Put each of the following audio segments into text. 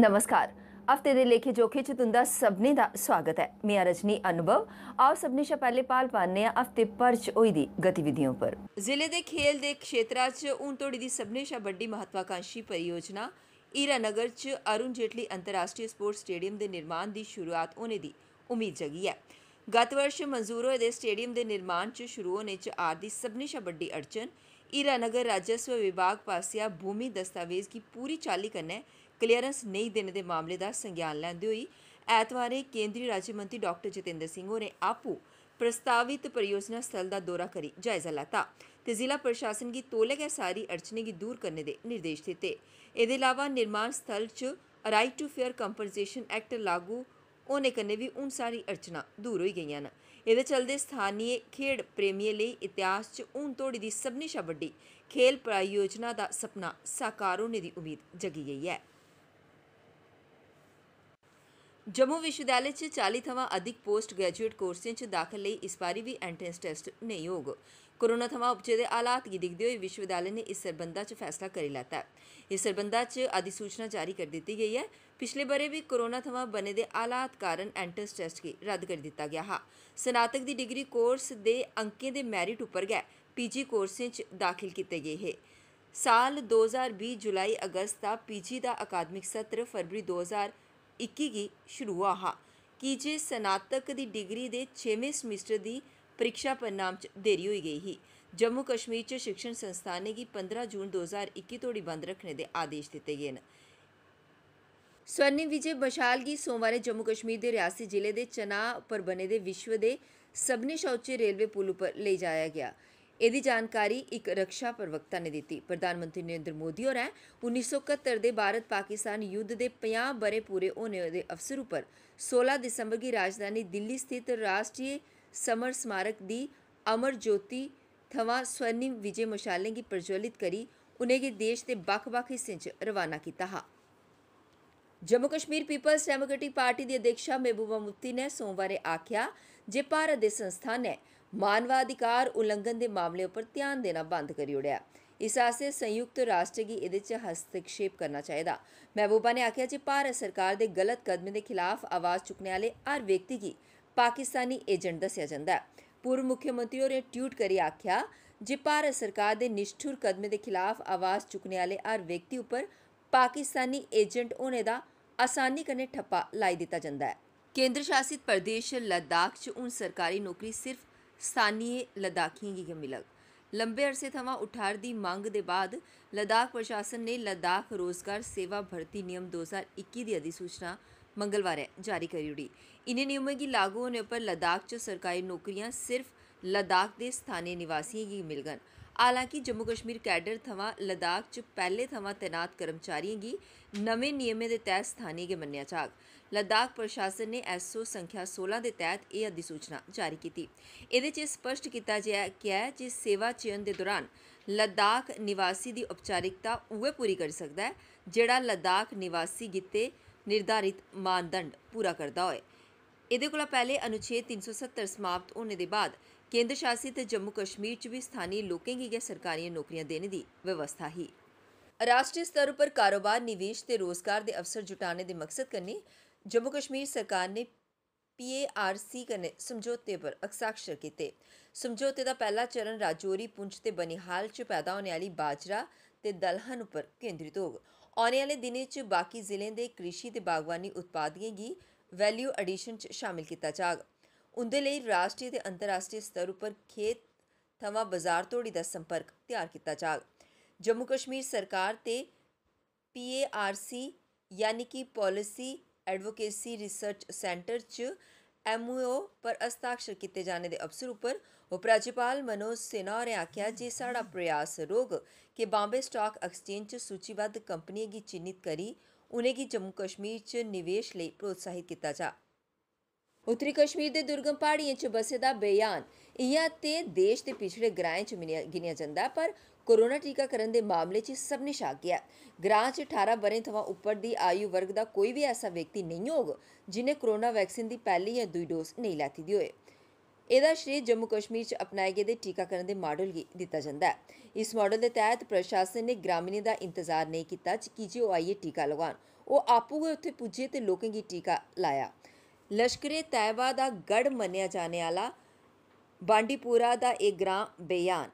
ਨਮਸਕਾਰ ਹਫਤੇ ਦੇ ਲੇਖੇ ਜੋਖੇ ਚ ਤੁੰਦਾ ਸਭਨੇ ਦਾ ਸਵਾਗਤ ਹੈ ਮੈਂ ਰਜਨੀ ਅਨੁਭਵ ਆਓ ਸਭਨੇ ਸੇ ਪਹਿਲੇ ਪਾਲ ਪਾਣੇ ਆ ਹਫਤੇ ਪਰਚ ਹੋਈ ਦੀ ਗਤੀਵਿਧੀਆਂ ਪਰ ਜ਼ਿਲ੍ਹੇ ਦੇ ਖੇਲ ਦੇ ਖੇਤਰਾਂ ਚ ਉਂਤੋੜੀ ਦੀ ਸਭਨੇ ਸੇ ਵੱਡੀ ਮਹੱਤਵਾਕਾਂਸ਼ੀ ਪਰਿਯੋਜਨਾ ਈਰਾਨਗਰ ਚ ਅਰੁਣ ਜੇਟਲੀ ਅੰਤਰਰਾਸ਼ਟਰੀ ਸਪੋਰਟਸ ਸਟੇਡੀਅਮ ਦੇ ਨਿਰਮਾਣ ਦੀ ਸ਼ੁਰੂਆਤ ਹੋਣੇ ਦੀ ਉਮੀਦ ਜਗੀ ਹੈ ਗਤ ਵਰਸ਼ ਮਨਜ਼ੂਰ ਹੋਏ ਦੇ ਸਟੇਡੀਅਮ ਦੇ ਨਿਰਮਾਣ ਚ ਸ਼ੁਰੂ ਹੋਣੇ ਚ ਆਰ ਦੀ ਸਭਨੇ ਸੇ ਵੱਡੀ ਅੜਚਨ ਈਰਾਨਗਰ ਰਾਜਸਵ ਵਿਭਾਗ ਪਾਸਿਆ ਭੂਮੀ ਦਸਤਾਵੇਜ਼ ਕੀ ਪੂਰੀ ਚਾਲੀ ਕਰਨੇ ਕਲੀਅਰੈਂਸ ਨਹੀਂ ਦੇਣ ਦੇ ਮਾਮਲੇ ਦਾ ਸੰਗਿਆਨ ਲੈਂਦੇ ਹੋਈ ਐਤਵਾਰੇ ਕੇਂਦਰੀ ਰਾਜ ਮੰਤਰੀ ਡਾਕਟਰ ਜਤਿੰਦਰ ਸਿੰਘ ਹੋਰੇ ਆਪੂ ਪ੍ਰਸਤਾਵਿਤ ਪਰਯੋਜਨਾ ਸਥਲ ਦਾ ਦੌਰਾ ਕਰੀ ਜਾਇਜ਼ਾ ਲਾਤਾ ਤੇ ਜ਼ਿਲ੍ਹਾ ਪ੍ਰਸ਼ਾਸਨ ਕੀ ਤੋਲੇ ਗਏ ਸਾਰੀ ਅਰਚਨੇ ਦੀ ਦੂਰ ਕਰਨ ਦੇ ਨਿਰਦੇਸ਼ ਦਿੱਤੇ ਇਹਦੇ ਇਲਾਵਾ ਨਿਰਮਾਣ ਸਥਲ 'ਚ right to fair compensation act ਲਾਗੂ ਉਹਨੇ ਕਨੇ ਵੀ ਉਨ ਸਾਰੀ ਅਰਚਨਾ ਦੂਰ ਹੋਈ ਗਈਆਂ ਨੇ ਇਹਦੇ ਚਲਦੇ ਸਥਾਨੀ ਖੇਡ ਪ੍ਰੇਮੀ ਲਈ ਇਤਿਹਾਸ 'ਚ ਉਨ ਤੋੜੀ ਦੀ ਸਭਨੇ ਨੇ ਵੱਡੀ ਖੇਲ ਪ੍ਰਾਯੋਜਨਾ ਦਾ ਸੁਪਨਾ ਸਾਕਾਰ ਹੋਣ ਦੀ ਉਮੀਦ ਜਗੀ ਗਈ ਹੈ ਜੰਮੂ ਵਿਸ਼ਵਵਿਦਿਆਲੇ 'ਚ 40 ਥਵਾਂ ਅਧਿਕ ਪੋਸਟ ਗ੍ਰੈਜੂਏਟ ਕੋਰਸਾਂ 'ਚ ਦਾਖਲ ਲਈ ਇਸ ਵਾਰੀ ਵੀ ਐਂਟਰੈਂਸ ਟੈਸਟ ਨਹੀਂ ਹੋਗ ਕੋਰੋਨਾ ਥਵਾਂ ਉਪਜੇ ਦੇ ਹਾਲਾਤ ਕੀ ਦਿਖਦੇ ਹੋਏ ਵਿਸ਼ਵਵਿਦਿਆਲੇ ਨੇ ਇਸ ਸਰਬੰਧਾ 'ਚ ਫੈਸਲਾ ਕਰ ਲਾਤਾ ਹੈ ਇਸ ਸਰਬੰਧਾ 'ਚ ਅਧਿਸੂਚਨਾ ਜਾਰੀ ਕਰ ਦਿੱਤੀ ਗਈ ਹੈ ਪਿਛਲੇ ਬਰੇ ਵੀ ਕੋਰੋਨਾ ਥਵਾ ਬਨੇ ਦੇ ਹਾਲਾਤ ਕਾਰਨ ਐਂਟਰੈਂਸ ਟੈਸਟ ਕੀ ਰੱਦ ਕਰ ਦਿੱਤਾ ਗਿਆ ਹਾ ਸਨਾਤਕ ਦੀ ਡਿਗਰੀ ਕੋਰਸ ਦੇ ਅੰਕੇ ਦੇ ਮੈਰਿਟ ਉੱਪਰ ਗਏ ਪੀਜੀ ਕੋਰਸਾਂ 'ਚ ਦਾਖਲ ਕੀਤੇ ਗਏ ਹੈ ਸਾਲ 2020 ਜੁਲਾਈ ਅਗਸਤ ਦਾ ਪੀਜੀ ਦਾ ਅਕਾਦਮਿਕ ਸਤਰ ਫਰਵਰੀ 2000 21 ਸ਼ੁਰੂਆਹਾ ਕਿ ਜੇ ਸਨਾਤਕ ਦੀ ਡਿਗਰੀ ਦੇ 6ਵੇਂ ਸਮੈਸਟਰ ਦੀ ਪ੍ਰੀਖਿਆ ਪਰਿਣਾਮ ਚ ਦੇਰੀ ਹੋਈ ਗਈ ਹੀ ਜੰਮੂ ਕਸ਼ਮੀਰ ਚ ਸਿੱਖਣ ਸੰਸਥਾਨ ਨੇ ਕੀ 15 ਜੂਨ 2021 ਤੋੜੀ ਬੰਦ ਰੱਖਣੇ ਦੇ ਆਦੇਸ਼ ਦਿੱਤੇ ਗਏ ਨੇ ਸਵਰਨੀ ਵਿਜੇ ਕੀ ਸੋਮਵਾਰੇ ਜੰਮੂ ਕਸ਼ਮੀਰ ਦੇ ਰਿਆਸੀ ਜ਼ਿਲ੍ਹੇ ਦੇ ਚਨਾ ਪਰ ਬਨੇ ਦੇ ਵਿਸ਼ਵ ਦੇ ਸਭਨੇ ਸ਼ੌਚੇ ਰੇਲਵੇ ਪੁਲ ਉੱਪਰ ਲੈ ਜਾਇਆ ਗਿਆ ਇਹਦੀ ਜਾਣਕਾਰੀ ਇੱਕ ਰੱਖਿਆ ਪ੍ਰਵਕਤਾ ਨੇ ਦਿੱਤੀ ਪ੍ਰਧਾਨ ਮੰਤਰੀ ਨਰਿੰਦਰ ਮੋਦੀ ਹੋਰ ਹੈ 1971 ਦੇ ਭਾਰਤ ਪਾਕਿਸਤਾਨ ਯੁੱਧ ਦੇ 50 ਬਰੇ ਪੂਰੇ ਹੋਣ ਦੇ ਅਵਸਰ ਉਪਰ 16 ਦਸੰਬਰ ਦੀ ਰਾਜਧਾਨੀ ਦਿੱਲੀ ਸਥਿਤ ਰਾਸ਼ਟਰੀ ਸਮਰ ਸਮਾਰਕ ਦੀ ਅਮਰ ਜੋਤੀ ਥਵਾ ਸਵਰਨਿਮ ਵਿਜੇ ਮਸ਼ਾਲੇ ਦੀ ਪ੍ਰਜਵਲਿਤ ਕਰੀ ਉਹਨੇ ਕੀ ਦੇਸ਼ ਦੇ ਬਖ ਬਖ ਹਿੱਸੇ 'ਚ ਰਵਾਨਾ ਕੀਤਾ ਹਾ Jammu Kashmir peoples democratic party ਦੇ ਅਧਿਕਸ਼ਾ ਮਹਿਬੂਬਾ ਮੁਫਤੀ ਨੇ ਸੋਮਵਾਰੇ ਆਖਿਆ ਜੇ ਭਾਰਤ ਦੇ ਸੰਸਥਾਨ ਨੇ ਮਾਨਵਾਧਿਕਾਰ ਉਲੰਘਣ ਦੇ ਮਾਮਲੇ ਉੱਪਰ ਧਿਆਨ ਦੇਣਾ ਬੰਦ ਕਰ ਉੜਿਆ ਇਸ ਆਸੇ ਸੰਯੁਕਤ ਰਾਸ਼ਟਰ ਕੀ ਇਹਦੇ 'ਚ ਹਸਤਕਸ਼ੇਪ ਕਰਨਾ ਚਾਹੀਦਾ ਮਹਿਬੂਬਾ ਨੇ ਆਖਿਆ ਜੇ ਭਾਰਤ ਸਰਕਾਰ ਦੇ ਗਲਤ ਕਦਮ ਦੇ ਖਿਲਾਫ ਆਵਾਜ਼ ਚੁੱਕਣ ਵਾਲੇ ਹਰ ਵਿਅਕਤੀ ਕੀ ਪਾਕਿਸਤਾਨੀ ਏਜੰਟ ਦੱਸਿਆ ਜਾਂਦਾ ਹੈ ਮੁੱਖ ਮੰਤਰੀ ਹੋਰੇ ਟਿਊਟ ਕਰੀ ਆਖਿਆ ਜੇ ਭਾਰਤ ਸਰਕਾਰ ਦੇ ਨਿਸ਼ਠੁਰ ਕਦਮ ਦੇ ਖਿਲਾਫ ਆਵਾਜ਼ ਚੁੱਕਣ ਵਾਲੇ ਹਰ ਵਿਅਕਤੀ ਉੱਪਰ ਪਾਕਿਸਤਾਨੀ ਏਜੰਟ ਹੋਣੇ ਦਾ ਆਸਾਨੀ ਕਨੇ ਠੱਪਾ ਲਾਈ ਦਿੱਤਾ ਜਾਂਦਾ ਹੈ ਕੇਂਦਰ ਸ਼ਾਸਿਤ ਪ੍ਰਦੇਸ਼ ਲਦਾਖ 'ਚ ਉਹ ਸਰਕਾਰੀ ਨੌਕਰੀ ਸਿਰਫ स्थानीय ਕੀ की ਮਿਲਗ ਲੰਬੇ ਅਰਸੇ ਥਵਾ ਉਠਾਰ ਦੀ ਮੰਗ ਦੇ ਬਾਅਦ ਲਦਾਖ ਪ੍ਰਸ਼ਾਸਨ ਨੇ ਲਦਾਖ ਰੋਜ਼ਗਾਰ ਸੇਵਾ ਭਰਤੀ ਨਿਯਮ 2021 ਦੀ ਅਧਿਸੂਚਨਾ ਮੰਗਲਵਾਰ ਜਾਰੀ ਕਰੀ ਉੜੀ ਇਨੇ ਨਿਯਮਾਂ ਦੀ ਲਾਗੂ ਹੋਣੇ ਉਪਰ ਲਦਾਖ 'ਚ ਸਰਕਾਰੀ ਨੌਕਰੀਆਂ ਸਿਰਫ ਲਦਾਖ ਦੇ ਸਥਾਨੀ ਨਿਵਾਸੀਆਂ ਕੀ ਮਿਲਗਨ ਹਾਲਾਂਕਿ ਜੰਮੂ ਕਸ਼ਮੀਰ ਕੈਡਰ ਥਵਾ ਲਦਾਖ 'ਚ ਪਹਿਲੇ ਥਵਾ ਤੈਨਾਤ ਕਰਮਚਾਰੀਆਂ ਦੀ ਨਵੇਂ ਨਿਯਮੇ ਦੇ ਤਹਿਤ ਸਥਾਨੀ ਕੇ ਮੰਨਿਆ ਚਾਗ ਲਦਾਖ ਪ੍ਰਸ਼ਾਸਨ ਨੇ ਐਸਓ ਸੰਖਿਆ 16 ਦੇ ਤਹਿਤ ਇਹ ਅਧਿਸੂਚਨਾ ਜਾਰੀ ਕੀਤੀ ਇਹਦੇ 'ਚ ਸਪਸ਼ਟ ਕੀਤਾ ਗਿਆ ਹੈ ਕਿ ਸੇਵਾ ਚਯਨ ਦੇ ਦੌਰਾਨ ਲਦਾਖ ਨਿਵਾਸੀ ਦੀ ਉਪਚਾਰਿਕਤਾ ਉਹ ਪੂਰੀ ਕਰ ਸਕਦਾ ਹੈ ਜਿਹੜਾ ਲਦਾਖ ਨਿਵਾਸੀ ਗਿੱਤੇ ਨਿਰਧਾਰਿਤ ਮਾਨਦੰਡ ਪੂਰਾ ਕਰਦਾ ਹੋਏ ਇਹਦੇ ਕੋਲ ਪਹਿਲੇ ਅਨੁਛੇਦ 370 ਸਮਾਪਤ ਹੋਣੇ ਦੇ ਬਾਅਦ ਕੇਂਦਰ ਸ਼ਾਸਿਤ ਜੰਮੂ ਕਸ਼ਮੀਰ 'ਚ ਵੀ ਸਥਾਨੀ ਲੋਕਾਂ ਗੇ ਸਰਕਾਰੀ ਨੌਕਰੀਆਂ ਦੇਣ ਦੀ ਵਿਵਸਥਾ ਹੀ ਰਾਸ਼ਟਰੀ ਸਤਰ ਉਪਰ ਕਾਰੋਬਾਰ ਨਿਵੇਸ਼ ਤੇ ਰੋਜ਼ਗਾਰ ਦੇ ਅਵਸਰ ਜੁਟਾਣੇ ਦੇ ਮਕਸਦ ਕਰਨੀ ਜੰਮੂ ਕਸ਼ਮੀਰ ਸਰਕਾਰ ਨੇ ਪੀਏਆਰਸੀ ਕਨੇ ਸਮਝੌਤੇ ਪਰ ਅਕਸਾਖਸ਼ਰ ਕੀਤੇ ਸਮਝੌਤੇ ਦਾ ਪਹਿਲਾ ਚਰਨ ਰਾਜੌਰੀ ਪੁੰਛ ਤੇ ਬਨਿਹਾਲ ਚ ਪੈਦਾ ਹੋਣ ਵਾਲੀ ਬਾਜਰਾ ਤੇ ਦਲਹਨ ਉੱਪਰ ਕੇਂਦਰਿਤ ਹੋਗ ਆਉਣੇ ਵਾਲੇ ਦਿਨੇ ਚ ਬਾਕੀ ਜ਼ਿਲ੍ਹੇ ਦੇ ਕ੍ਰਿਸ਼ੀ ਤੇ ਬਾਗਵਾਨੀ ਉਤਪਾਦੀਆਂ ਦੀ ਵੈਲਿਊ ਐਡੀਸ਼ਨ ਚ ਸ਼ਾਮਿਲ ਕੀਤਾ ਜਾਗ ਉਹਦੇ ਲਈ ਰਾਸ਼ਟਰੀ ਤੇ ਅੰਤਰਰਾਸ਼ਟਰੀ ਸਤਰ ਉੱਪਰ ਖੇਤ ਥਮਾ ਬਾਜ਼ਾਰ ਤੋੜੀ ਦਾ ਸੰਪਰਕ ਤਿਆਰ ਕੀਤਾ ਜਾਗ ਜੰਮੂ ਕਸ਼ਮੀਰ ਸਰਕਾਰ ਤੇ ਪੀਏਆਰਸੀ ਯਾਨੀ ਕਿ ਪਾਲਿਸੀ ਐਡਵੋਕੇਸੀ ਰਿਸਰਚ ਸੈਂਟਰ ਚ ਐਮਓ ਪਰ ਅਸਤਾਖਸ਼ਰ ਕੀਤੇ ਜਾਣ ਦੇ ਅਫਸਰ ਉੱਪਰ ਉਪਰਾਜਪਾਲ ਮਨੋਜ ਸਿਨਹਾ ਨੇ ਆਖਿਆ ਜੀ ਸਾਡਾ ਪ੍ਰਯਾਸ ਰੋਗ ਕਿ ਬਾਂਬੇ ਸਟਾਕ ਐਕਸਚੇਂਜ ਚ ਸੂਚੀਬੱਧ ਕੰਪਨੀਆਂ ਦੀ ਚਿੰਨਿਤ ਕਰੀ ਉਹਨੇ ਕੀ ਜੰਮੂ ਕਸ਼ਮੀਰ ਚ ਨਿਵੇਸ਼ ਲਈ ਪ੍ਰੋਤਸਾਹਿਤ ਕੀਤਾ ਜਾ ਉਤਰੀ ਕਸ਼ਮੀਰ ਦੇ ਦੁਰਗਮ ਪਹਾੜੀਆਂ ਚ ਬਸੇ ਦਾ ਬਿਆਨ ਇਹ ਤੇ ਦੇਸ਼ ਦੇ ਪਿਛੜੇ ਗ੍ਰਾਂ ਚ ਗਿਣਿਆ ਜਾਂਦਾ ਪਰ ਕੋਰੋਨਾ ਟੀਕਾਕਰਨ ਦੇ ਮਾਮਲੇ 'ਚ ਸਭ ਨੇ ਛਾ ਗਿਆ ਗ੍ਰਾਂ 'ਚ 18 ਬਰੇ ਤੋਂ ਉੱਪਰ ਦੀ ਆਯੂ ਵਰਗ ਦਾ ਕੋਈ ਵੀ ਐਸਾ ਵਿਅਕਤੀ ਨਹੀਂ ਹੋਗ ਜਿਨੇ ਕੋਰੋਨਾ ਵੈਕਸੀਨ ਦੀ ਪਹਿਲੀ ਜਾਂ ਦੂਜੀ ਡੋਜ਼ ਨਹੀਂ ਲਾਤੀ ਦੀ ਹੋਏ ਇਹਦਾ ਸ਼੍ਰੀ ਜੰਮੂ ਕਸ਼ਮੀਰ 'ਚ ਅਪਣਾਏ ਗਏ ਦੇ ਟੀਕਾਕਰਨ ਦੇ ਮਾਡਲ ਹੀ ਦਿੱਤਾ ਜਾਂਦਾ ਹੈ ਇਸ ਮਾਡਲ ਦੇ ਤਹਿਤ ਪ੍ਰਸ਼ਾਸਨ ਨੇ ਗ੍ਰਾਮੀਣੀ ਦਾ ਇੰਤਜ਼ਾਰ ਨਹੀਂ ਕੀਤਾ ਕਿ ਜੇ ਉਹ ਆਈਏ ਟੀਕਾ ਲਗਾਉਣ ਉਹ ਆਪੂ ਹੀ ਉੱਥੇ ਪੁੱਜੇ ਤੇ ਲੋਕਾਂ ਦੀ ਟੀਕਾ ਲਾਇਆ ਲਸ਼ਕਰੇ ਤੈਵਾ ਦਾ ਗੜ ਮੰਨਿਆ ਜਾਣੇ ਵਾਲਾ ਬਾਂਡੀਪੂਰਾ ਦਾ ਇੱਕ ਗ੍ਰਾਮ ਬਿਆਨ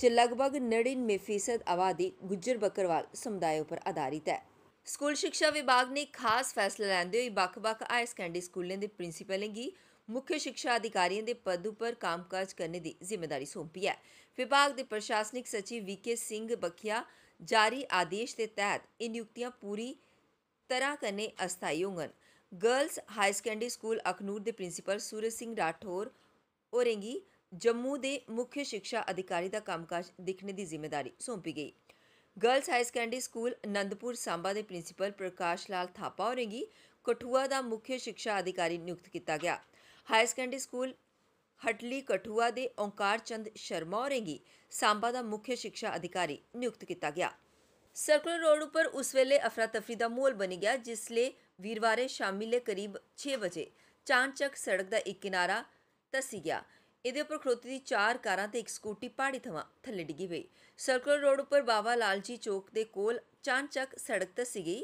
ਚ ਲਗਭਗ 99% ਆਬਾਦੀ ਗੁੱਜਰ ਬੱਕਰਵਾਲ ਸਮੁਦਾਇ ਉੱਪਰ ਆਧਾਰਿਤ ਹੈ ਸਕੂਲ ਸਿੱਖਿਆ ਵਿਭਾਗ ਨੇ ਖਾਸ ਫੈਸਲਾ ਲੈਂਦੇ ਹੋਏ ਵੱਖ-ਵੱਖ ਹਾਇਰ ਸਕੈਂਡਰੀ ਸਕੂਲਾਂ ਦੇ ਪ੍ਰਿੰਸੀਪਲਾਂ ਦੀ ਮੁੱਖ ਸਿੱਖਿਆ ਅਧਿਕਾਰੀਆਂ ਦੇ ਪਦ ਉੱਪਰ ਕੰਮਕਾਜ ਕਰਨ ਦੀ ਜ਼ਿੰਮੇਵਾਰੀ ਸੌਂਪੀ ਹੈ ਵਿਭਾਗ ਦੇ ਪ੍ਰਸ਼ਾਸਨਿਕ ਸਚਿਵ ਵੀਕੇ ਸਿੰਘ ਬਖਿਆ ਜਾਰੀ ਆਦੇਸ਼ ਦੇ ਤਹਿਤ ਇਹ ਨਿਯੁਕਤੀਆਂ ਪੂਰੀ ਤਰ੍ਹਾਂ ਕਰਨੇ ਅਸਥਾਈ ਹੋਣਗੀਆਂ girls high secondary school Akhnoor ਦੇ ਪ੍ਰਿੰਸੀਪਲ ਸੂਰਜ ਸਿੰਘ ਰਾਠੌਰ ਔਰੰਗੀ ਜੰਮੂ ਦੇ ਮੁੱਖ ਸਿੱਖਿਆ ਅਧਿਕਾਰੀ ਦਾ ਕੰਮਕਾਜ ਦੇਖਣ ਦੀ ਜ਼ਿੰਮੇਵਾਰੀ ਸੌਂਪੀ ਗਈ girls high secondary school Nandpur Samba ਦੇ ਪ੍ਰਿੰਸੀਪਲ ਪ੍ਰਕਾਸ਼ ਲਾਲ ਥਾਪਾ ਹੋਰੇਗੀ ਕਠੂਆ ਦਾ ਮੁੱਖ ਸਿੱਖਿਆ ਅਧਿਕਾਰੀ ਨਿਯੁਕਤ ਕੀਤਾ ਗਿਆ high secondary school Hatli Kathua ਦੇ ਓਂਕਾਰ ਚੰਦ ਸ਼ਰਮਾ ਹੋਰੇਗੀ ਸਾਂਬਾ ਦਾ ਮੁੱਖ ਸਿੱਖਿਆ ਅਧਿਕਾਰੀ ਨਿਯੁਕਤ ਕੀਤਾ ਗਿਆ ਸਰਕੂਲਰ ਰੋਡ ਉੱਪਰ ਉਸ ਵੇਲੇ ਅਫਰਾ ਤਫਰੀ ਦਾ ਮੋਲ ਬਣ ਗਿਆ ਜਿਸ ਲਈ ਵੀਰਵਾਰੇ ਸ਼ਾਮੀਲੇ ਕਰੀਬ 6 ਵਜੇ ਚਾਂਚਕ ਸੜਕ ਦਾ ਇੱਕ ਕਿਨਾਰਾ ਤਸੀ ਗਿਆ ਇਹਦੇ ਉੱਪਰ ਖੜੋਤੀ ਦੀ ਚਾਰ ਕਾਰਾਂ ਤੇ ਇੱਕ ਸਕੂਟੀ ਪਹਾੜੀ ਥਵਾ ਥੱਲੇ ਡਿੱਗੀ ਪਈ ਸਰਕੂਲਰ ਰੋਡ ਉੱਪਰ ਬਾਵਾ ਲਾਲਜੀ ਚੌਕ ਦੇ ਕੋਲ ਚਾਂਚਕ ਸੜਕ ਤੇ ਸੀਗੀ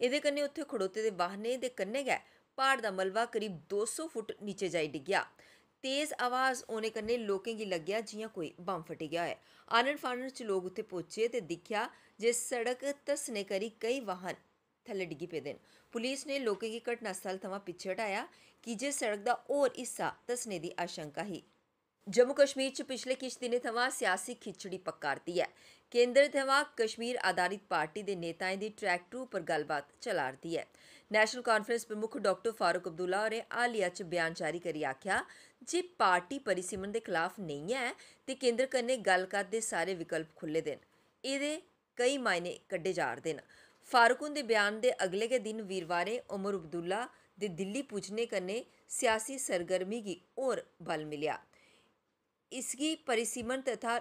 ਇਹਦੇ ਕੰਨੇ ਉੱਥੇ ਖੜੋਤੇ ਦੇ ਵਾਹਨੇ ਦੇ ਕੰਨੇ ਗਏ ਪਹਾੜ ਦਾ ਮਲਵਾ ਕਰੀਬ 200 ਫੁੱਟ ਨੀਚੇ ਜਾਈ ਡਿੱਗਿਆ ਤੇਜ਼ ਆਵਾਜ਼ ਉਹਨੇ ਕੰਨੇ ਲੋਕਾਂ ਕੀ ਲੱਗਿਆ ਜਿਵੇਂ ਕੋਈ ਬੰਮ ਫਟ ਗਿਆ ਹੈ ਆਨੰਦ ਫਾਨਨ ਚ ਲੋਕ ਉੱਥੇ ਪਹੁੰਚੇ ਤੇ ਦਿਖਿਆ ਜੇ ਸੜਕ ਤਸਨੇ ਕਰੀ ਕਈ ਵਾਹਨ ਥੱਲੇ ਡਿੱਗੀ ਪਏ ਦੇਨ ਪੁਲਿਸ ਨੇ ਲੋਕਾਂ ਕੀ ਘਟਨਾ ਸਥਲ ਥਵਾ ਪਿੱਛੇ ਹਟਾਇਆ ਕਿ ਜੇ ਸੜਕ ਦਾ ਹੋਰ ਹਿੱਸਾ ਤਸਨੇ ਦੀ ਆਸ਼ੰਕਾ ਹੀ ਜੰਮੂ ਕਸ਼ਮੀਰ 'ਚ ਪਿਛਲੇ કિછ ਦਿਨੇ થવા ਸਿਆਸੀ ਖਿਚੜੀ ਪੱਕਾਰਤੀ ਹੈ ਕੇਂਦਰ ਥਵਾ ਕਸ਼ਮੀਰ ਆਧਾਰਿਤ ਪਾਰਟੀ ਦੇ ਨੇਤਾਵਾਂ ਦੀ ਟਰੈਕ ਟੂ ਪਰ ਗੱਲਬਾਤ ਚਲਾਰਦੀ ਹੈ ਨੈਸ਼ਨਲ ਕਾਨਫਰੰਸ ਪ੍ਰਮੁੱਖ ਡਾਕਟਰ ਫਾਰੂਕ ਅਬਦੁੱਲਾ ਹੋਰੇ ਆਲੀਆ ਚ ਬਿਆਨ ਜਾਰੀ ਕਰੀ ਆਖਿਆ ਜੇ ਪਾਰਟੀ ਪਰਿਸੀਮਨ ਦੇ ਖਿਲਾਫ ਨਹੀਂ ਹੈ ਤੇ ਕੇਂਦਰ ਕਰਨੇ ਗੱਲ ਕਰਦੇ ਸਾਰੇ ਵਿਕਲਪ ਖੁੱਲੇ ਦੇਣ ਇਹਦੇ ਕਈ ਮਾਇਨੇ ਕੱਢੇ ਜਾ ਰਹੇ ਨੇ ਫਾਰੂਕੁਨ ਦੇ ਬਿਆਨ ਦੇ ਅਗਲੇ ਕੇ ਦਿਨ ਵੀਰਵਾਰੇ ਉਮਰ ਅਬਦੁੱਲਾ ਦੇ ਦਿੱਲੀ ਪੁੱਜਨੇ ਕਰਨੇ ਸਿਆਸੀ ਸਰਗਰਮੀ ਕੀ ਔਰ ਬਲ ਮਿਲਿਆ ਇਸਗੀ ਪਰਿਸੀਮਨ ਤਥਾ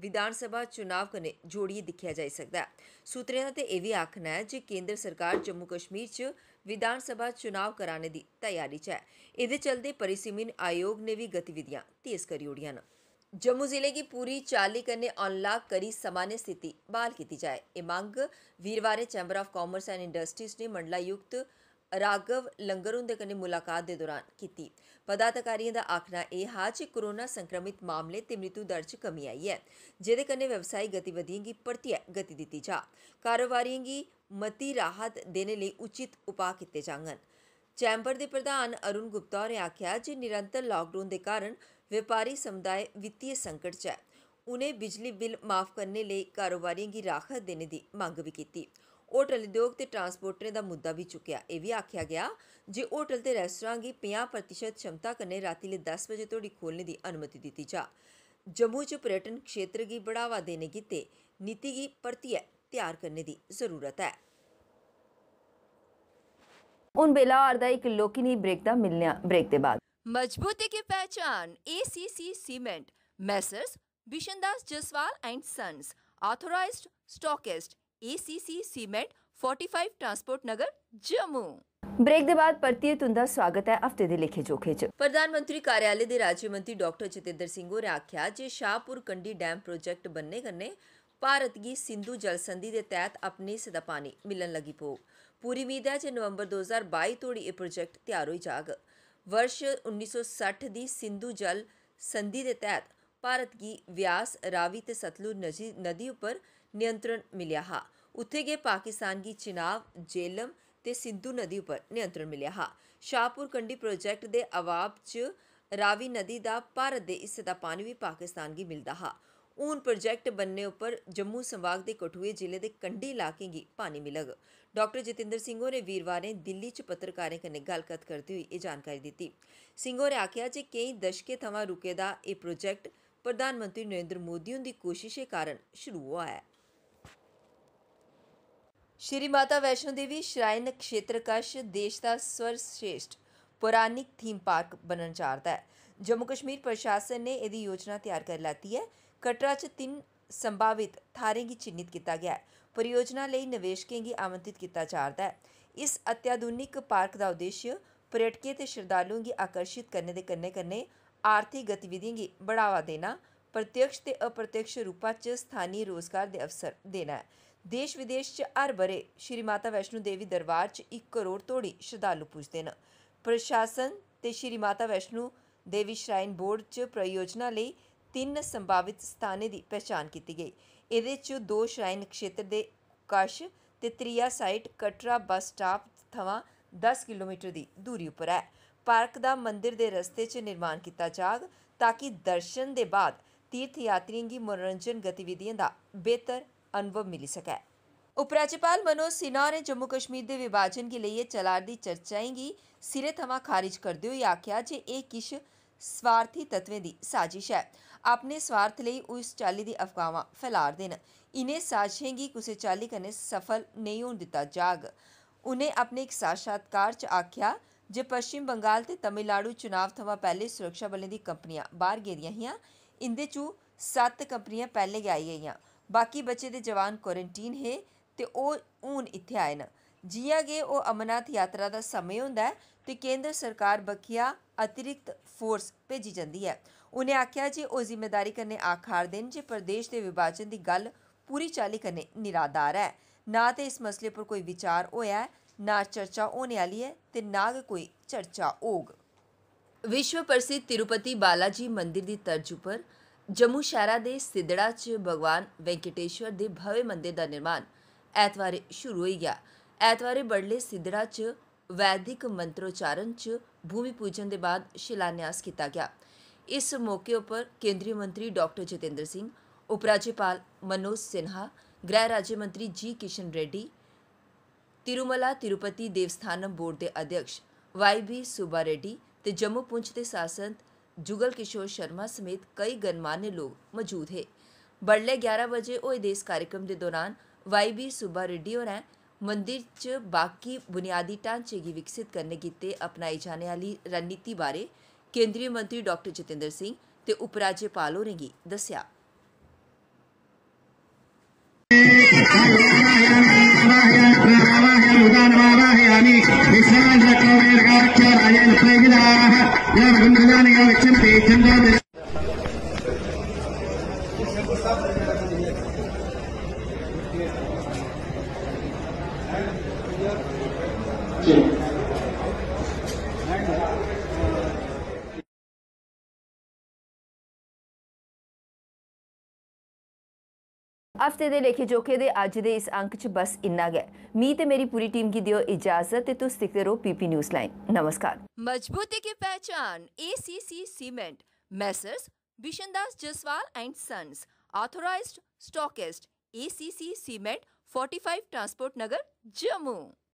ਵਿਧਾਨ ਸਭਾ ਚੋਣਾਂ ਕਨੇ ਜੋੜੀ ਦਿਖਿਆ ਜਾ ਸਕਦਾ ਸੂਤਰਾਂ ਤੇ ਇਹ ਵੀ ਆਖਣਾ ਹੈ ਕਿ ਕੇਂਦਰ ਸਰਕਾਰ ਜੰਮੂ ਕਸ਼ਮੀਰ 'ਚ ਵਿਧਾਨ ਸਭਾ ਚੋਣਾਂ ਕਰਾਣੇ ਦੀ ਤਿਆਰੀ 'ਚ ਹੈ ਇਹਦੇ ਚਲਦੇ ਪਰਿਸੀਮਨ ਆਯੋਗ ਨੇ ਵੀ ਗਤੀਵਿਧੀਆਂ ਤੇਜ਼ ਕਰੀ ਉੜੀਆਂ ਨੇ ਜੰਮੂ ਜ਼ਿਲ੍ਹੇ ਦੀ ਪੂਰੀ ਚਾਲੀ ਕਨੇ ਅਨਲਾਕ ਕਰੀ ਸਮਾਨੇ ਸਥਿਤੀ ਬਾਲ ਕੀਤੀ ਜਾਏ ਇਹ ਮੰਗ ਵੀਰਵਾਰੇ chamber of commerce and industries ਨੇ ਮੰਡਲਾ ਯੁਕਤ ਰਾਗਵ ਲੰਗਰ ਦੇ ਕਨੇ ਮੁਲਾਕਾਤ ਦੇ ਦੌਰਾਨ ਕੀਤੀ ਪਦਾਤਕਾਰੀਆਂ ਦਾ ਆਖਣਾ ਇਹ ਹਾ ਕਿ ਕੋਰੋਨਾ ਸੰਕਰਮਿਤ ਮਾਮਲੇ ਤੇ ਮ੍ਰਿਤੂ ਦਰ ਚ ਕਮੀ ਆਈ ਹੈ ਜਿਹਦੇ ਕਨੇ ਵਿਵਸਾਇਿਕ ਗਤੀਵਿਧੀਆਂ ਦੀ ਪਰਤੀ ਗਤੀ ਦਿੱਤੀ ਜਾ ਕਾਰੋਬਾਰੀਆਂ ਦੀ ਮਤੀ ਰਾਹਤ ਦੇਣ ਲਈ ਉਚਿਤ ਉਪਾਅ ਕੀਤੇ ਜਾਣਗੇ ਚੈਂਬਰ ਦੇ ਪ੍ਰਧਾਨ ਅਰੁਣ ਗੁਪਤਾ ਨੇ ਆਖਿਆ ਕਿ ਨਿਰੰਤਰ ਲਾਕਡਾਊਨ ਦੇ ਕਾਰਨ ਵਪਾਰੀ ਸਮੁਦਾਇ ਵਿੱਤੀ ਸੰਕਟ 'ਚ ਹੈ ਉਨੇ ਬਿਜਲੀ ਬਿੱਲ ਮਾਫ ਕਰਨੇ ਲਈ ਕਾਰੋਬਾਰੀਆਂ ਦੀ ਰਾਹਤ ਦੇਣ ਦੀ ਮੰਗ ਵੀ ਕੀਤੀ ਹੋਟਲ ਉਦਯੋਗ ਤੇ ਟਰਾਂਸਪੋਰਟਰ ਦਾ ਮੁੱਦਾ ਵੀ ਚੁੱਕਿਆ ਇਹ ਵੀ ਆਖਿਆ ਗਿਆ ਜੇ ਹੋਟਲ ਤੇ ਰੈਸਟੋਰਾਂ ਦੀ 50% ਸ਼ਮਤਾ ਕਰਨੇ ਰਾਤੀ ਲਈ 10 ਵਜੇ ਤੋਂ ਖੋਲ੍ਹਣ ਦੀ ਅਨੁਮਤੀ ਦਿੱਤੀ ਜਾ ਜੰਮੂ ਚ ਪ੍ਰੇਟਨ ਖੇਤਰ ਦੀ ਬੜਾਵਾ ਦੇਣੇ ਕੀਤੇ ਨੀਤੀ ਦੀ ਪਰਤੀਏ ਤਿਆਰ ਕਰਨੇ ਦੀ ਜ਼ਰੂਰਤ ਹੈ उन बेलार का एक ਨਹੀਂ ਬ੍ਰੇਕ ਦਾ ਮਿਲਿਆ ਬ੍ਰੇਕ ਦੇ ਬਾਅਦ ਮਜ਼ਬੂਤੀ ਕੀ ਪਹਿਚਾਨ ACC cement messrs Bishandas Jaswal and sons authorised stockist ACC cement 45 transport Nagar Jammu break ਦੇ ਬਾਅਦ ਪਰਤੀਏ ਤੁੰਦਾ ਸਵਾਗਤ ਹੈ ਹਫਤੇ ਦੇ ਲੇਖੇ ਜੋਖੇ 'ਚ ਪ੍ਰਧਾਨ ਮੰਤਰੀ ਕਾਰਿਆਲੇ ਦੇ ਰਾਜ ਮੰਤਰੀ ਡਾਕਟਰ ਜਤਿੰਦਰ ਸਿੰਘ ਹੋਰ ਆਖਿਆ ਜੇ ਸ਼ਾਹਪੁਰ ਕੰਡੀ ਡੈਮ ਪ੍ਰੋਜੈਕਟ ਬੰਨੇ ਕਰਨੇ ਭਾਰਤ ਦੀ ਸਿੰਧੂ ਜਲ ਸੰਧੀ ਦੇ ਤਹਿਤ ਆਪਣੇ ਸਦਾ ਪਾਣੀ ਮਿਲਣ ਲੱਗੀ ਪੋ ਪੂਰੀ ਉਮੀਦ ਹੈ ਜੇ ਨਵੰਬਰ 2022 ਤੋੜੀ ਇਹ ਪ੍ਰੋਜੈਕਟ ਤਿਆਰ ਹੋ ਜਾਗ ਵਰਸ਼ 1960 ਦੀ ਸਿੰਧੂ ਜਲ ਸੰਧੀ ਦੇ ਤਹਿਤ ਭਾਰਤ ਦੀ ਵਿਆਸ ਰਾਵੀ ਤੇ ਸਤਲੁਜ ਨਦੀ ਉੱਪਰ નિયંત્રણ મિલ્યા હા ઉથે ગયે પાકિસ્તાન ચિનાવ જેલમ ਤੇ ਸਿੰਧੂ ਨਦੀ ਉੱਪਰ ਨਿਯੰਤਰਣ ਮਿਲਿਆ ਹਾਂ ਸ਼ਾਹਪੁਰ ਕੰਡੀ ਪ੍ਰੋਜੈਕਟ ਦੇ ਅਵਾਬ 'ਚ ਰਾਵੀ ਨਦੀ ਦਾ ਭਾਰਤ ਦੇ ਹਿੱਸੇ ਦਾ ਪਾਣੀ ਵੀ ਪਾਕਿਸਤਾਨ ਕੀ ਮਿਲਦਾ ਹਾਂ ऊन प्रोजेक्ट बनने ऊपर जम्मू संभाग के कठुए जिले के कंडी इलाके की पानी मिलग डॉक्टर जितेंद्र सिंह ने वीरवार ने दिल्ली च पत्रकारें कन्ने गलबात करते हुए ये जानकारी दी सिंह ने आख्या जे कई दशकें थमां रुके दा ये प्रोजेक्ट प्रधानमंत्री नरेंद्र मोदी उनकी कोशिशें कारण शुरू हुआ है श्री माता वैष्णो देवी श्राइन क्षेत्र कश देश का सर्वश्रेष्ठ थीम पार्क बनन ਬਣਨ ਜਾ ਰਿਹਾ ਹੈ ਜੰਮੂ ਕਸ਼ਮੀਰ ਪ੍ਰਸ਼ਾਸਨ ਨੇ ਇਹਦੀ ਯੋਜਨਾ ਤਿਆਰ ਕਰ ਲਈ ਹੈ ਕਟਰਾ 'ਚ ਤਿੰਨ ਸੰਭਾਵਿਤ ਥਾਰੇਂਗੀ ਚਿੰਨਿਤ ਕੀਤਾ ਗਿਆ ਹੈ ਪਰਿਯੋਜਨਾ ਲਈ ਨਿਵੇਸ਼ਕੇਂਗੀ ਆਮੰਤ੍ਰਿਤ ਕੀਤਾ ਜਾ ਰਿਹਾ ਹੈ ਇਸ ਅਤਿਆਧੁਨਿਕ ਪਾਰਕ ਦਾ ਉਦੇਸ਼ पर्यटकों ते श्रद्धालुओं गी आकर्षित करने दे करने करने आर्थिक गतिविधियें गी बढ़ावा देना प्रत्यक्ष ते अप्रत्यक्ष रूपा च स्थानीय रोजगार दे अवसर देना है। ਦੇਸ਼ ਵਿਦੇਸ਼ 'ਚ ਹਰ ਬਰੇ ਸ਼੍ਰੀ ਮਾਤਾ ਵੈਸ਼ਨੋ ਦੇਵੀ ਦਰਬਾਰ 'ਚ 1 ਕਰੋੜ ਤੋੜੀ ਸ਼ਰਧਾਲੂ ਪੁੱਜਦੇ ਨੇ ਪ੍ਰਸ਼ਾਸਨ ਤੇ ਸ਼੍ਰੀ ਮਾਤਾ ਵੈਸ਼ਨੋ ਦੇਵੀ ਸ਼੍ਰਾਈਨ ਬੋਰਡ 'ਚ ਪ੍ਰਯੋਜਨਾ ਲਈ ਤਿੰਨ ਸੰਭਾਵਿਤ ਸਥਾਨੇ ਦੀ ਪਛਾਣ ਕੀਤੀ ਗਈ ਇਹਦੇ 'ਚ ਦੋ ਸ਼੍ਰਾਈਨ ਖੇਤਰ ਦੇ ਕਸ਼ ਤੇ ਤ੍ਰਿਆ ਸਾਈਟ ਕਟਰਾ ਬੱਸ ਸਟਾਪ ਥਵਾ 10 ਕਿਲੋਮੀਟਰ ਦੀ ਦੂਰੀ ਉੱਪਰ ਹੈ ਪਾਰਕ ਦਾ ਮੰਦਿਰ ਦੇ ਰਸਤੇ 'ਚ ਨਿਰਮਾਣ ਕੀਤਾ ਜਾਗ ਤਾਂ ਕਿ ਦਰਸ਼ਨ ਦੇ ਬਾਅਦ ਤੀਰਥ ਯਾਤਰੀਆਂ ਦੀ ਮਨੋਰੰਜਨ ਗਤੀਵਿਧੀਆਂ ਦਾ ਬਿਹਤਰ ਅਨੁਭਵ ਮਿਲ सका है उपराज्यपाल ਮਨੋਜ ਸਿਨਹਾ ਨੇ ਜੰਮੂ ਕਸ਼ਮੀਰ ਦੇ ਵਿਭਾਜਨ ਦੇ ਲਈ ਚਲਾਰ ਦੀ ਚਰਚਾਏਂ ਗੀ ਸਿਰੇ ਥਮਾ ਖਾਰਿਜ ਕਰਦੇ ਹੋਏ ਆਖਿਆ ਜੇ ਇਹ ਕਿਸ਼ ਸਵਾਰਥੀ ਤਤਵੇਂ ਦੀ ਸਾਜ਼ਿਸ਼ ਹੈ ਆਪਣੇ ਸਵਾਰਥ ਲਈ ਉਸ ਚਾਲੀ ਦੀ ਅਫਗਾਵਾ ਫੈਲਾਰ ਦੇਣ ਇਨੇ ਸਾਜ਼ਿਸ਼ੇਂਗੀ ਕਿਸੇ ਚਾਲੀ ਕਨੇ ਸਫਲ ਨਹੀਂ ਹੋਣ ਦਿੱਤਾ ਜਾਗ ਉਹਨੇ ਆਪਣੇ ਇੱਕ ਸਾਖਸ਼ਾਤਕਾਰ ਚ ਆਖਿਆ ਜੇ ਪਸ਼ਚਿਮ ਬੰਗਾਲ ਤੇ ਤਮਿਲਨਾਡੂ ਚੋਣਾਂ ਥਮਾ ਪਹਿਲੇ ਸੁਰੱਖਿਆ ਬਲਾਂ ਦੀ ਕੰਪਨੀਆਂ ਬਾਹਰ ਗਈਆਂ ਹੀਆਂ ਇੰਦੇ ਚੂ ਸੱਤ ਕੰਪਨੀਆਂ ਪਹਿਲੇ ਗਈ ਗਈਆਂ ਬਾਕੀ ਬੱਚੇ ਦੇ ਜਵਾਨ ਕੁਆਰੰਟਾਈਨ ਹੈ ਤੇ ਉਹ ਹੁਣ ਇੱਥੇ ਆਏ ਨਾ ਜਿਆ ਗਏ ਉਹ ਅਮਰਨਾਥ ਯਾਤਰਾ ਦਾ ਸਮੇਂ ਹੁੰਦਾ ਹੈ ਤੇ ਕੇਂਦਰ ਸਰਕਾਰ ਬਖਿਆ ਅਤਿਰਿਕਤ ਫੋਰਸ ਭੇਜੀ ਜਾਂਦੀ ਹੈ ਉਹਨੇ ਆਖਿਆ ਜੇ ਉਹ ਜ਼ਿੰਮੇਵਾਰੀ ਕਰਨੇ ਆਖਾਰ ਦੇਣ ਜੇ ਪ੍ਰਦੇਸ਼ ਦੇ ਵਿਭਾਜਨ ਦੀ ਗੱਲ ਪੂਰੀ ਚਾਲੀ ਕਰਨੇ ਨਿਰਾਧਾਰ ਹੈ ਨਾ ਤੇ ਇਸ ਮਸਲੇ ਪਰ ਕੋਈ ਵਿਚਾਰ ਹੋਇਆ ਨਾ ਚਰਚਾ ਹੋਣੇ ਵਾਲੀ ਹੈ ਤੇ ਨਾ ਕੋਈ ਚਰਚਾ ਹੋਗ ਵਿਸ਼ਵ ਪ੍ਰਸਿੱਧ ਤਿਰੂਪਤੀ ਬਾਲਾਜੀ ਮੰਦਿਰ ਦੀ ਤਰਜ ਉੱਪਰ ਜੰਮੂ ਸ਼ਹਿਰਾ ਦੇ ਸਿੱਧੜਾ 'ਚ ਭਗਵਾਨ ਵੈਂਕਟੇਸ਼ਵਰ ਦੇ ਭਵੇ ਮੰਦਿਰ ਦਾ ਨਿਰਮਾਣ ਐਤਵਾਰੇ ਸ਼ੁਰੂ ਹੋ ਗਿਆ ਐਤਵਾਰੇ ਬੜਲੇ ਸਿੱਧੜਾ 'ਚ ਵੈਦਿਕ ਮੰਤਰੋਚਾਰਨ 'ਚ ਭੂਮੀ ਪੂਜਨ ਦੇ ਬਾਅਦ ਸ਼ਿਲਾਨਿਆਸ ਕੀਤਾ ਗਿਆ ਇਸ ਮੌਕੇ ਉੱਪਰ ਕੇਂਦਰੀ ਮੰਤਰੀ ਡਾਕਟਰ ਜਤਿੰਦਰ ਸਿੰਘ ਉਪ ਰਾਜਪਾਲ ਮਨੋਜ ਸਿਨਹਾ ਗ੍ਰਹਿ ਰਾਜ ਮੰਤਰੀ ਜੀ ਕਿਸ਼ਨ ਰੈਡੀ ਤਿਰੂਮਲਾ ਤਿਰੂਪਤੀ ਦੇਵਸਥਾਨਮ ਬੋਰਡ ਦੇ ਅਧਿਕਸ਼ ਵਾਈ ਬੀ ਸੁਬਾ ਰੈਡੀ ਤੇ ਜੰਮੂ ਪੁੰਛ ਦੇ ਸਾਸਨ जुगल किशोर शर्मा समेत कई गणमान्य लोग मौजूद है बडलै 11 बजे होए दे इस कार्यक्रम दे दौरान वाई बी सुब्बा रेड्डी होरें मंदिर च बाकी बुनियादी ढांचे गी विकसित करने गित्ते अपनाई जाने आह्ली रणनीति बारै केंद्री मंत्री डाक्टर जितेंद्र सिंह ते उपराज्यपाल होरें गी दस्सेआ Now, the Manganigal accepted, ਹਫਤੇ ਦੇ ਲੇਖੇ ਜੋਖੇ ਦੇ ਅੱਜ ਦੇ ਇਸ ਅੰਕ 'ਚ ਬਸ ਇੰਨਾ ਗਿਆ ਮੀ ਤੇ ਮੇਰੀ ਪੂਰੀ ਟੀਮ ਕੀ ਦਿਓ ਇਜਾਜ਼ਤ ਤੇ ਤੁਸੀਂ ਦੇਖਦੇ ਰਹੋ ਪੀਪੀ ਨਿਊਜ਼ ਲਾਈਨ ਨਮਸਕਾਰ ਮਜ਼ਬੂਤੀ ਕੀ ਪਹਿਚਾਨ ACC cement Messrs Bishandas Jaswal and sons authorised stockist ACC cement 45 transport Nagar Jammu